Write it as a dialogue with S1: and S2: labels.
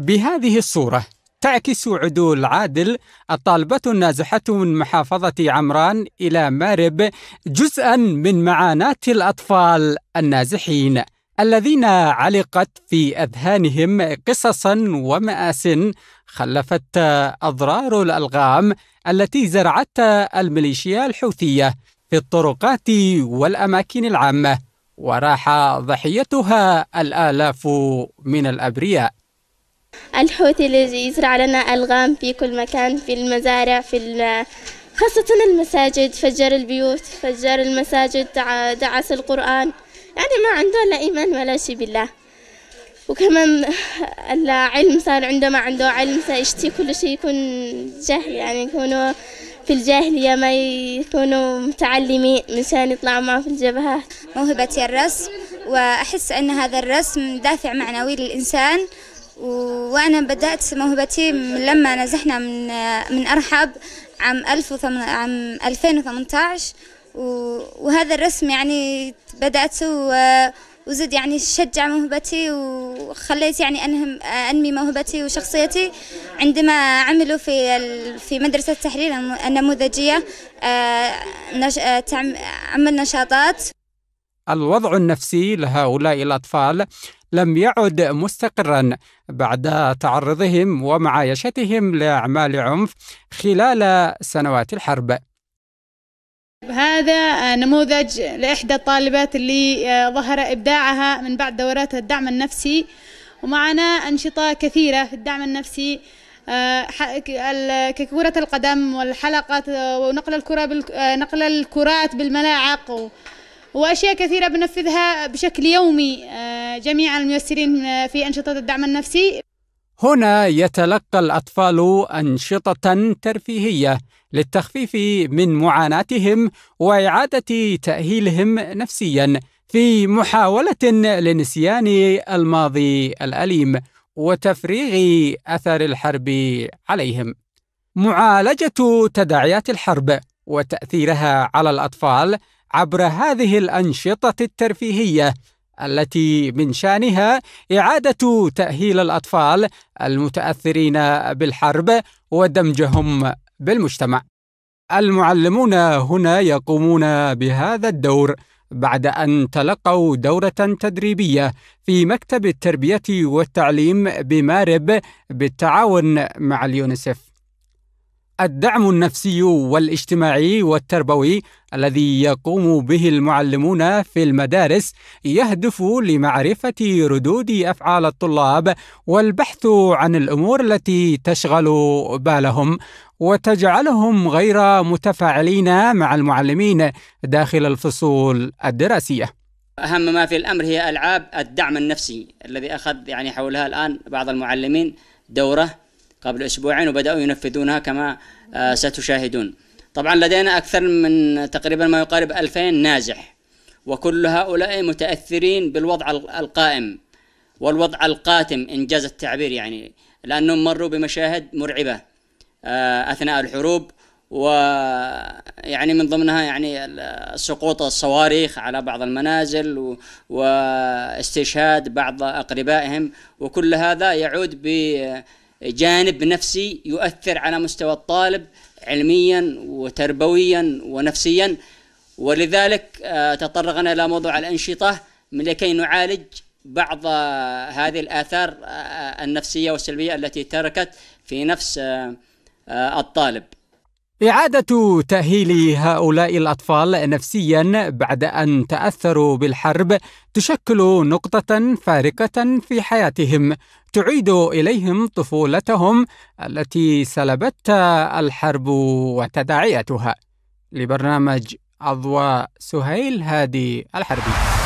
S1: بهذه الصورة تعكس عدول عادل الطالبة النازحة من محافظة عمران إلى مارب جزءا من معاناة الأطفال النازحين الذين علقت في أذهانهم قصصا ومآس خلفت أضرار الألغام التي زرعتها الميليشيا الحوثية في الطرقات والأماكن العامة وراح ضحيتها الآلاف من الأبرياء الحوت اللي يزرع لنا ألغام في كل مكان في المزارع في خاصة المساجد فجر البيوت فجر المساجد دعس القرآن يعني ما عنده لا إيمان ولا شيء بالله وكمان العلم صار عنده ما عنده علم سيشتي كل شيء يكون جهل يعني يكونوا في
S2: الجاهلية ما يكونوا متعلمين مشان يطلعوا معه في الجبهات موهبتي الرسم وأحس أن هذا الرسم دافع معنوي للإنسان وأنا بدأت موهبتي لما نزحنا من من أرحب عام 2018 وهذا الرسم يعني بدأت وزد يعني شجع موهبتي وخليت يعني أنهم أنمي موهبتي وشخصيتي عندما عملوا في في مدرسة التحرير النموذجية آه، آه، عمل نشاطات
S1: الوضع النفسي لهؤلاء الأطفال لم يعد مستقرا بعد تعرضهم ومعايشتهم لأعمال عنف خلال سنوات الحرب
S2: هذا نموذج لإحدى الطالبات اللي آه، ظهر إبداعها من بعد دورات الدعم النفسي ومعنا أنشطة كثيرة في الدعم النفسي آه، ككرة القدم والحلقات آه، ونقل الكرة نقل الكرات بالملاعق وأشياء كثيرة بنفذها بشكل يومي آه، جميع الميسرين آه، في أنشطة الدعم النفسي
S1: هنا يتلقى الأطفال أنشطة ترفيهية للتخفيف من معاناتهم وإعادة تأهيلهم نفسيا في محاولة لنسيان الماضي الأليم وتفريغ أثر الحرب عليهم. معالجة تداعيات الحرب وتأثيرها على الأطفال عبر هذه الأنشطة الترفيهية التي من شانها إعادة تأهيل الأطفال المتأثرين بالحرب ودمجهم بالمجتمع. المعلمون هنا يقومون بهذا الدور بعد أن تلقوا دورة تدريبية في مكتب التربية والتعليم بمارب بالتعاون مع اليونسف. الدعم النفسي والاجتماعي والتربوي الذي يقوم به المعلمون في المدارس يهدف لمعرفه ردود افعال الطلاب والبحث عن الامور التي تشغل بالهم وتجعلهم غير متفاعلين مع المعلمين داخل الفصول الدراسيه.
S2: اهم ما في الامر هي العاب الدعم النفسي الذي اخذ يعني حولها الان بعض المعلمين دوره قبل أسبوعين وبدأوا ينفذونها كما آه، ستشاهدون طبعا لدينا أكثر من تقريبا ما يقارب 2000 نازح وكل هؤلاء متأثرين بالوضع القائم والوضع القاتم إنجاز التعبير يعني لأنهم مروا بمشاهد مرعبة آه، أثناء الحروب ويعني من ضمنها يعني سقوط الصواريخ على بعض المنازل و... واستشهاد بعض أقربائهم وكل هذا يعود ب جانب نفسي يؤثر على مستوى الطالب علميا وتربويا ونفسيا ولذلك آه، تطرقنا الى موضوع الانشطه من لكي نعالج بعض آه، هذه الاثار آه، النفسيه والسلبيه التي تركت في نفس الطالب إعادة
S1: تأهيل هؤلاء الأطفال نفسيا بعد أن تأثروا بالحرب تشكل نقطة فارقة في حياتهم تعيد إليهم طفولتهم التي سلبتها الحرب وتداعياتها لبرنامج أضواء سهيل هادي الحربي